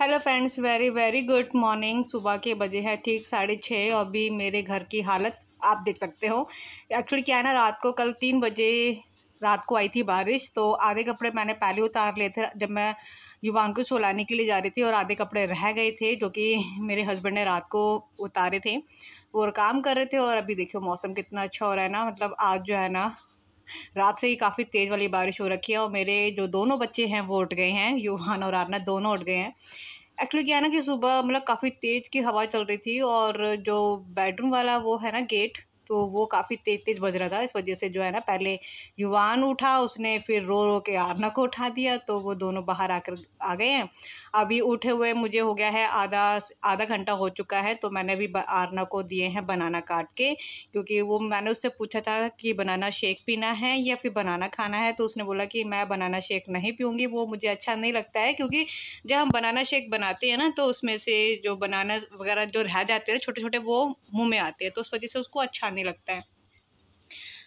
hello friends very very good morning सुबह के बजे है ठीक साढ़े छः अभी मेरे घर की हालत आप देख सकते हो एक्चुअली क्या है ना रात को कल तीन बजे रात को आई थी बारिश तो आधे कपड़े मैंने पहले उतार लिए थे जब मैं युवाओं को सोलाने के लिए जा रही थी और आधे कपड़े रह गए थे जो कि मेरे हस्बैंड ने रात को उतारे थे और काम कर रहे थे और अभी देखियो मौसम कितना अच्छा हो रहा है ना मतलब आज जो है ना रात से ही काफ़ी तेज़ वाली बारिश हो रखी है और मेरे जो दोनों बच्चे हैं वो उठ गए हैं युवान और आरना दोनों उठ गए हैं एक्चुअली क्या है ना कि सुबह मतलब काफ़ी तेज़ की हवा चल रही थी और जो बेडरूम वाला वो है ना गेट तो वो काफ़ी तेज़ तेज़ बज रहा था इस वजह से जो है ना पहले युवान उठा उसने फिर रो रो के आरना को उठा दिया तो वो दोनों बाहर आकर आ गए हैं अभी उठे हुए मुझे हो गया है आधा आधा घंटा हो चुका है तो मैंने अभी आरना को दिए हैं बनाना काट के क्योंकि वो मैंने उससे पूछा था कि बनाना शेक पीना है या फिर बनाना खाना है तो उसने बोला कि मैं बनाना शेक नहीं पीऊँगी वो मुझे अच्छा नहीं लगता है क्योंकि जब हम बनाना शेक बनाते हैं ना तो उसमें से जो बनाना वगैरह जो रह जाते हैं छोटे छोटे वो मुँह में आते हैं तो उस वजह से उसको अच्छा नहीं लगता है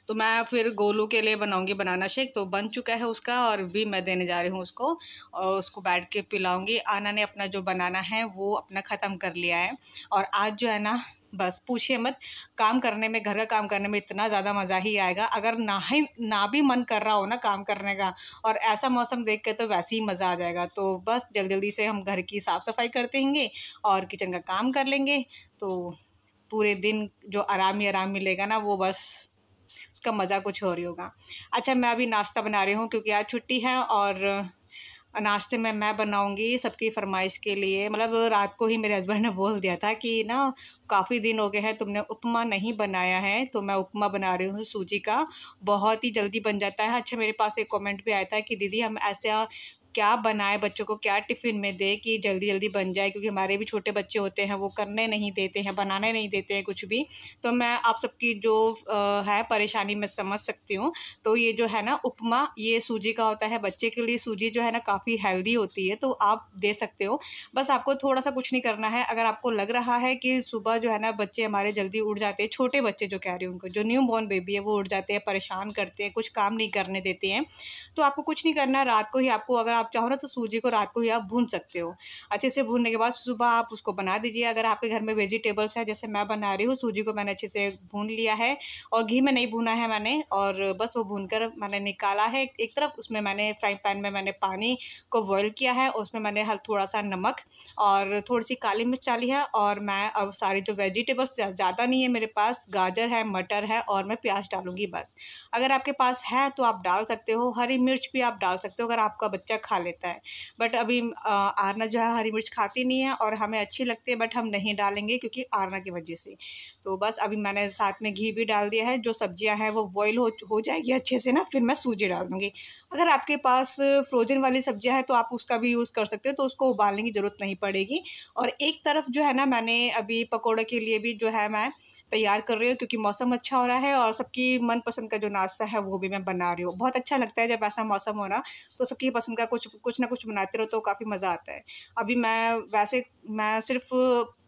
तो मैं फिर गोलू के लिए बनाऊंगी बनाना शेक तो बन चुका है उसका और भी मैं देने जा रही हूँ उसको और उसको बैठ के पिलाऊंगी आना ने अपना जो बनाना है वो अपना ख़त्म कर लिया है और आज जो है ना बस पूछिए मत काम करने में घर का काम करने में इतना ज़्यादा मज़ा ही आएगा अगर ना ही ना भी मन कर रहा हो ना काम करने का और ऐसा मौसम देख के तो वैसे ही मज़ा आ जाएगा तो बस जल्दी जल्दी से हम घर की साफ़ सफाई कर देंगे और किचन का काम कर लेंगे तो पूरे दिन जो आराम ही आराम मिलेगा ना वो बस उसका मज़ा कुछ और ही होगा अच्छा मैं अभी नाश्ता बना रही हूँ क्योंकि आज छुट्टी है और नाश्ते में मैं बनाऊंगी सबकी फरमाइश के लिए मतलब रात को ही मेरे हस्बैंड ने बोल दिया था कि ना काफ़ी दिन हो गए हैं तुमने उपमा नहीं बनाया है तो मैं उपमा बना रही हूँ सूजी का बहुत ही जल्दी बन जाता है अच्छा मेरे पास एक कमेंट भी आया था कि दीदी हम ऐसा क्या बनाए बच्चों को क्या टिफ़िन में दे कि जल्दी जल्दी बन जाए क्योंकि हमारे भी छोटे बच्चे होते हैं वो करने नहीं देते हैं बनाने नहीं देते हैं कुछ भी तो मैं आप सबकी जो है परेशानी मैं समझ सकती हूँ तो ये जो है ना उपमा ये सूजी का होता है बच्चे के लिए सूजी जो है ना काफ़ी हेल्दी होती है तो आप दे सकते हो बस आपको थोड़ा सा कुछ नहीं करना है अगर आपको लग रहा है कि सुबह जो है ना बच्चे हमारे जल्दी उठ जाते हैं छोटे बच्चे जो कह रही हूँ उनको जो न्यू बॉर्न बेबी है वो उठ जाते हैं परेशान करते हैं कुछ काम नहीं करने देते हैं तो आपको कुछ नहीं करना रात को ही आपको अगर आप आप चाहो ना तो सूजी को रात को ही आप भून सकते हो अच्छे से भूनने के बाद सुबह आप उसको बना दीजिए अगर आपके घर में वेजिटेबल्स है जैसे मैं बना रही हूँ सूजी को मैंने अच्छे से भून लिया है और घी में नहीं भूना है मैंने और बस वो भून कर मैंने निकाला है एक तरफ उसमें मैंने फ्राइंग पैन में मैंने पानी को बॉयल किया है और उसमें मैंने हल थोड़ा सा नमक और थोड़ी सी काली मिर्च डाली है और मैं अब सारी जो वेजिटेबल्स ज़्यादा नहीं है मेरे पास गाजर है मटर है और मैं प्याज डालूंगी बस अगर आपके पास है तो आप डाल सकते हो हरी मिर्च भी आप डाल सकते हो अगर आपका बच्चा खा खा लेता है बट अभी आरना जो है हरी मिर्च खाती नहीं है और हमें अच्छी लगती है बट हम नहीं डालेंगे क्योंकि आरना की वजह से तो बस अभी मैंने साथ में घी भी डाल दिया है जो सब्जियाँ हैं वो बॉयल हो हो जाएगी अच्छे से ना फिर मैं सूजी डाल दूँगी अगर आपके पास फ्रोजन वाली सब्जियाँ हैं तो आप उसका भी यूज़ कर सकते हो तो उसको उबालने की ज़रूरत नहीं पड़ेगी और एक तरफ जो है ना मैंने अभी पकौड़े के लिए भी जो है मैं तैयार कर रही हूँ क्योंकि मौसम अच्छा हो रहा है और सबकी मनपसंद का जो नाश्ता है वो भी मैं बना रही हूँ बहुत अच्छा लगता है जब ऐसा मौसम हो रहा तो सबकी पसंद का कुछ कुछ ना कुछ बनाते रहो तो काफ़ी मज़ा आता है अभी मैं वैसे मैं सिर्फ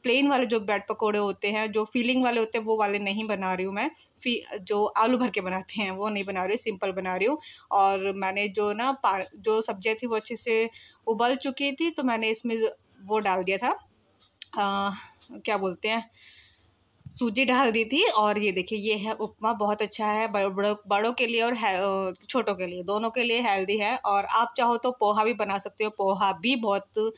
प्लेन वाले जो ब्रेड पकौड़े होते हैं जो फीलिंग वाले होते हैं वो वाले नहीं बना रही हूँ मैं फी जो आलू भर के बनाते हैं वो नहीं बना रही हूँ सिंपल बना रही हूँ और मैंने जो ना पा जो सब्जियाँ थी वो अच्छे से उबल चुकी थी तो मैंने इसमें वो डाल दिया था आ, क्या बोलते हैं सूजी डाल दी थी और ये देखिए ये है उपमा बहुत अच्छा है बड़ों बड़ों के लिए और छोटों के लिए दोनों के लिए हेल्दी है और आप चाहो तो पोहा भी बना सकते हो पोहा भी बहुत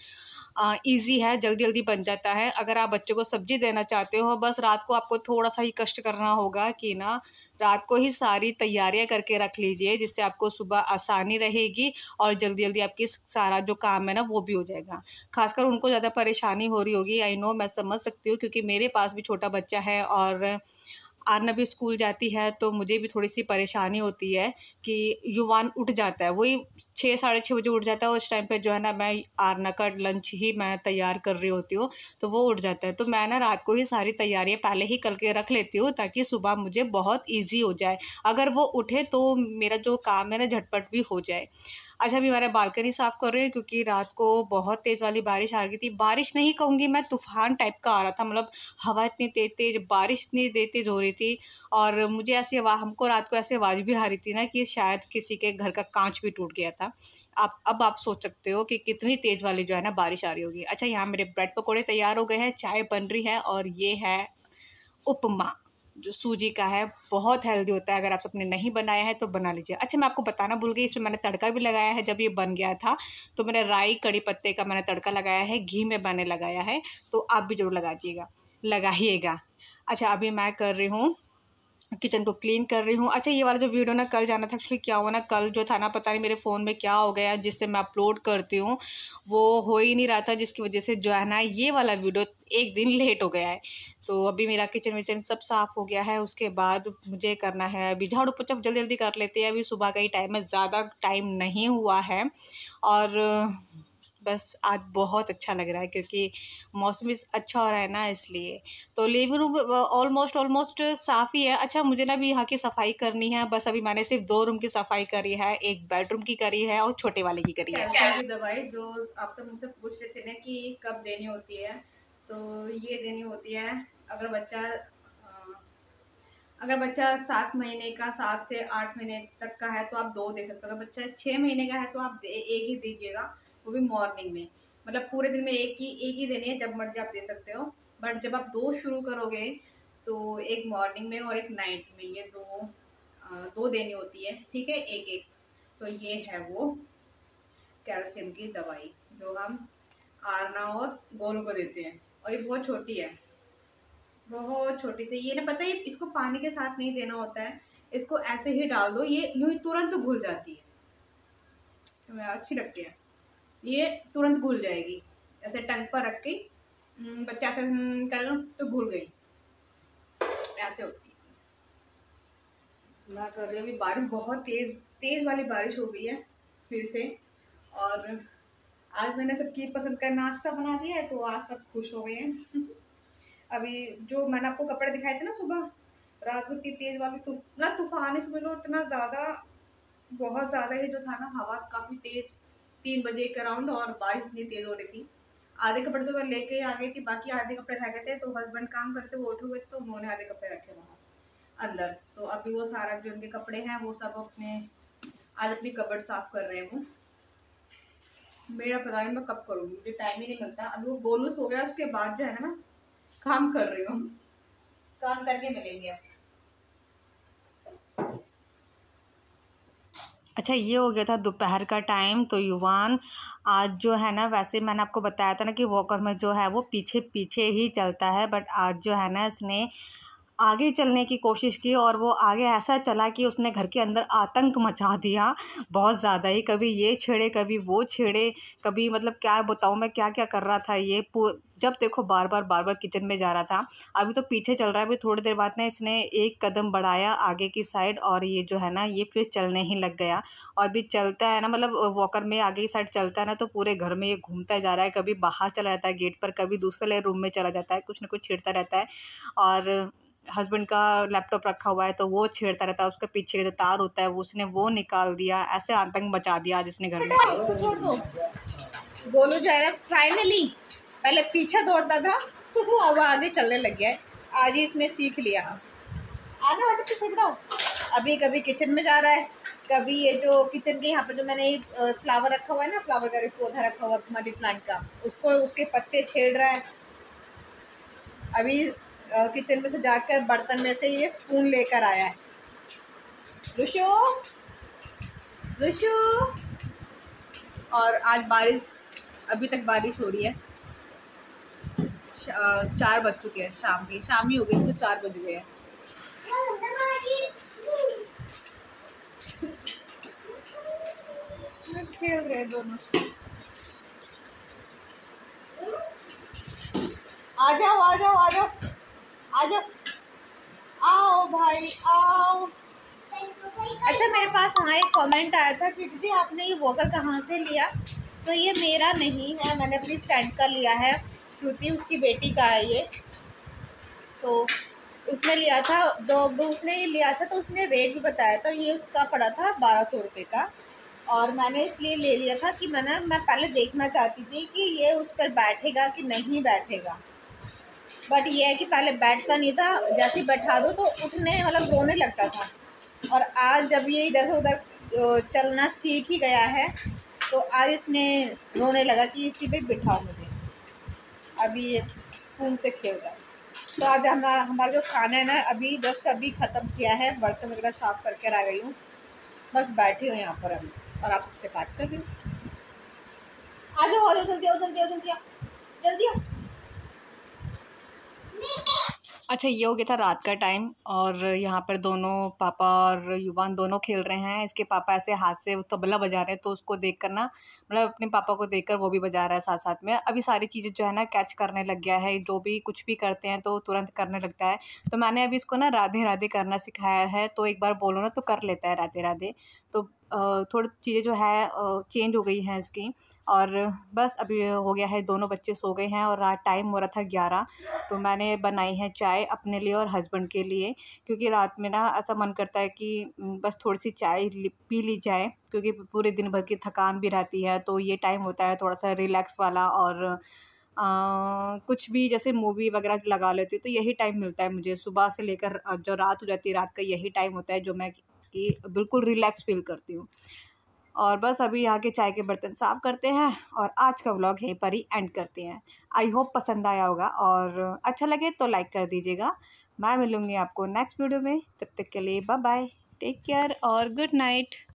इजी है जल्दी जल्दी बन जाता है अगर आप बच्चों को सब्जी देना चाहते हो बस रात को आपको थोड़ा सा ही कष्ट करना होगा कि ना रात को ही सारी तैयारियां करके रख लीजिए जिससे आपको सुबह आसानी रहेगी और जल्दी जल्दी आपकी सारा जो काम है ना वो भी हो जाएगा खासकर उनको ज़्यादा परेशानी हो रही होगी आई नो मैं समझ सकती हूँ क्योंकि मेरे पास भी छोटा बच्चा है और भी स्कूल जाती है तो मुझे भी थोड़ी सी परेशानी होती है कि युवान उठ जाता है वही छः साढ़े छः बजे उठ जाता है उस टाइम पे जो है ना मैं आरना का लंच ही मैं तैयार कर रही होती हूँ तो वो उठ जाता है तो मैं ना रात को ही सारी तैयारियाँ पहले ही करके रख लेती हूँ ताकि सुबह मुझे बहुत ईजी हो जाए अगर वो उठे तो मेरा जो काम है ना झटपट भी हो जाए आज हम हमारा बालकनी साफ़ कर रहे हैं क्योंकि रात को बहुत तेज़ वाली बारिश आ रही थी बारिश नहीं कहूँगी मैं तूफान टाइप का आ रहा था मतलब हवा इतनी तेज़ तेज़ बारिश इतनी तेज़ तेज़ हो रही थी और मुझे ऐसी हमको रात को ऐसी आवाज़ भी आ रही थी ना कि शायद किसी के घर का कांच भी टूट गया था आप अब आप सोच सकते हो कि कितनी तेज़ वाली जो है ना बारिश आ रही होगी अच्छा यहाँ मेरे ब्रेड पकौड़े तैयार हो गए हैं चाय बन रही है और ये है उपमा जो सूजी का है बहुत हेल्दी होता है अगर आप सबने नहीं बनाया है तो बना लीजिए अच्छा मैं आपको बताना भूल गई इसमें मैंने तड़का भी लगाया है जब ये बन गया था तो मैंने राई कड़ी पत्ते का मैंने तड़का लगाया है घी में मैंने लगाया है तो आप भी ज़रूर लगा लगाइएगा लगाइएगा अच्छा अभी मैं कर रही हूँ किचन को क्लीन कर रही हूँ अच्छा ये वाला जो वीडियो ना कल जाना था एक्चुअली क्या हुआ ना कल जो था ना पता नहीं मेरे फ़ोन में क्या हो गया जिससे मैं अपलोड करती हूँ वो हो ही नहीं रहा था जिसकी वजह से जो है ना ये वाला वीडियो एक दिन लेट हो गया है तो अभी मेरा किचन विचन सब साफ़ हो गया है उसके बाद मुझे करना है अभी झाड़ू पोछा जल्दी जल्दी कर लेते हैं अभी सुबह का ही टाइम है ज़्यादा टाइम नहीं हुआ है और बस आज बहुत अच्छा लग रहा है क्योंकि मौसम इस अच्छा हो रहा है ना इसलिए तो लिविंग रूम ऑलमोस्ट ऑलमोस्ट साफ़ ही है अच्छा मुझे ना अभी यहाँ की सफाई करनी है बस अभी मैंने सिर्फ दो रूम की सफाई करी है एक बेडरूम की करी है और छोटे वाले की करी है दवाई जो आप सब मुझसे पूछ रहे थे ना कि कब देनी होती है तो ये देनी होती है अगर बच्चा अगर बच्चा सात महीने का सात से आठ महीने तक का है तो आप दो दे सकते हो अगर बच्चा छः महीने का है तो आप एक ही दीजिएगा वो भी मॉर्निंग में मतलब पूरे दिन में एक ही एक ही देने है जब मर्जी आप दे सकते हो बट जब आप दो शुरू करोगे तो एक मॉर्निंग में और एक नाइट में ये दो दो देनी होती है ठीक है एक एक तो ये है वो कैल्शियम की दवाई जो हम आरना और गोल को देते हैं और ये बहुत छोटी है बहुत छोटी सी ये ना पता है इसको पानी के साथ नहीं देना होता है इसको ऐसे ही डाल दो ये यूँ ही तुरंत घुल जाती है तो अच्छी लगती है ये तुरंत घुल जाएगी ऐसे टंग पर रख के हम्म, बच्चा ऐसे हम्म, कर लो तो घुल गई ऐसे होती है मैं कर रही हूँ अभी बारिश बहुत तेज़ तेज़ वाली बारिश हो गई है फिर से और आज मैंने सबकी पसंद का नाश्ता बना दिया है तो आज सब खुश हो गए हैं अभी जो मैंने आपको कपड़े दिखाए थे ना सुबह रात को इतनी तेज़ वाली तुफ ना तूफान समझ लो इतना ज़्यादा बहुत ज़्यादा ही जो था ना हवा काफ़ी तेज़ तीन बजे के अराउंड और बारिश इतनी तेज़ हो रही थी आधे कपड़े तो वह लेके आ गई थी बाकी आधे कपड़े रह गए थे तो हस्बैंड काम करते वो उठे हुए तो उन्होंने आधे कपड़े रखे वहाँ अंदर तो अभी वो सारा जो उनके कपड़े हैं वो सब अपने आज अपनी कपड़ साफ कर रहे हैं वो मेरा पता नहीं मैं कब करूँगी मुझे टाइम ही नहीं मिलता अभी वो बोनस हो गया उसके बाद जो है ना मैं काम कर रही हूँ काम करके मिलेंगे अब अच्छा ये हो गया था दोपहर का टाइम तो युवान आज जो है ना वैसे मैंने आपको बताया था ना कि वॉकर में जो है वो पीछे पीछे ही चलता है बट आज जो है ना इसने आगे चलने की कोशिश की और वो आगे ऐसा चला कि उसने घर के अंदर आतंक मचा दिया बहुत ज़्यादा ही कभी ये छेड़े कभी वो छेड़े कभी मतलब क्या बताऊँ मैं क्या क्या कर रहा था ये जब देखो बार बार बार बार किचन में जा रहा था अभी तो पीछे चल रहा है अभी थोड़ी देर बाद ना इसने एक कदम बढ़ाया आगे की साइड और ये जो है ना ये फिर चलने ही लग गया और अभी चलता है ना मतलब वॉकर में आगे की साइड चलता है ना तो पूरे घर में ये घूमता जा रहा है कभी बाहर चला जाता है गेट पर कभी दूसरे रूम में चला जाता है कुछ ना कुछ छेड़ता रहता है और हस्बैंड का लैपटॉप रखा हुआ है तो वो छेड़ता रहता है उसके पीछे का जो तार होता है वो उसने वो निकाल दिया ऐसे आतंक बचा दिया आज इसने घर में गोलू जो है ना फाइनली पहले पीछे दौड़ता था वो अब आगे चलने लग गया है आज ही इसने सीख लिया आगे हटो पीछे बताओ अभी कभी किचन में जा रहा है कभी ये जो किचन के यहाँ पर जो मैंने फ्लावर रखा हुआ है ना फ्लावर का पौधा रखा हुआ है तुम्हारी प्लांट का उसको उसके पत्ते छेड़ रहा है अभी किचन में से जाकर बर्तन में से ये स्पून लेकर आया है रुशो रुशो और आज बारिश अभी तक बारिश हो रही है चार बज चुके हैं शाम के शाम ही हो गई तो चार बज गए खेल रहे दोनों आ जाओ आ जाओ आ जाओ आओ भाई आओ अच्छा मेरे पास हाँ एक कमेंट आया था कि दीदी आपने ये वॉकर कहाँ से लिया तो ये मेरा नहीं है मैंने अपनी फ्रेंड का लिया है श्रुति उसकी बेटी का है ये तो उसने लिया था दो तो उसने ये लिया था तो उसने रेट भी बताया था ये उसका पड़ा था बारह सौ रुपये का और मैंने इसलिए ले लिया था कि मैंने मैं पहले देखना चाहती थी कि ये उस पर बैठेगा कि नहीं बैठेगा बट ये है कि पहले बैठता नहीं था जैसे ही बैठा दो तो उठने मतलब रोने लगता था और आज जब ये इधर से उधर चलना सीख ही गया है तो आज इसने रोने लगा कि इसी पे बिठाओ मुझे अभी ये स्पून से खेल रहा है तो आज हमारा हमारा जो खाना है ना अभी जस्ट अभी ख़त्म किया है बर्तन वगैरह साफ़ करके आ गई हूँ बस बैठी हूँ यहाँ पर अभी और आप सबसे बात कर रही हूँ आ जाओ जल्दी आओ जल्दी आओ जल्दी आओ जल्दी आओ अच्छा ये हो गया था रात का टाइम और यहाँ पर दोनों पापा और युवान दोनों खेल रहे हैं इसके पापा ऐसे हाथ से तबला बजा रहे हैं तो उसको देख कर ना मतलब अपने पापा को देख कर वो भी बजा रहा है साथ साथ में अभी सारी चीज़ें जो है ना कैच करने लग गया है जो भी कुछ भी करते हैं तो तुरंत करने लगता है तो मैंने अभी इसको ना राधे राधे करना सिखाया है तो एक बार बोलो ना तो कर लेता है राधे राधे तो थोड़ी चीज़ें जो है चेंज हो गई हैं इसकी और बस अभी हो गया है दोनों बच्चे सो गए हैं और रात टाइम हो रहा था ग्यारह तो मैंने बनाई है चाय अपने लिए और हस्बैंड के लिए क्योंकि रात में ना ऐसा मन करता है कि बस थोड़ी सी चाय पी ली जाए क्योंकि पूरे दिन भर की थकान भी रहती है तो ये टाइम होता है थोड़ा सा रिलैक्स वाला और आ, कुछ भी जैसे मूवी वगैरह लगा लेती हूँ तो यही टाइम मिलता है मुझे सुबह से लेकर जो रात हो जाती है रात का यही टाइम होता है जो मैं कि बिल्कुल रिलैक्स फील करती हूँ और बस अभी यहाँ के चाय के बर्तन साफ़ करते हैं और आज का व्लॉग यहीं पर ही एंड करते हैं आई होप पसंद आया होगा और अच्छा लगे तो लाइक कर दीजिएगा मैं मिलूँगी आपको नेक्स्ट वीडियो में तब तक के लिए बाय बाय टेक केयर और गुड नाइट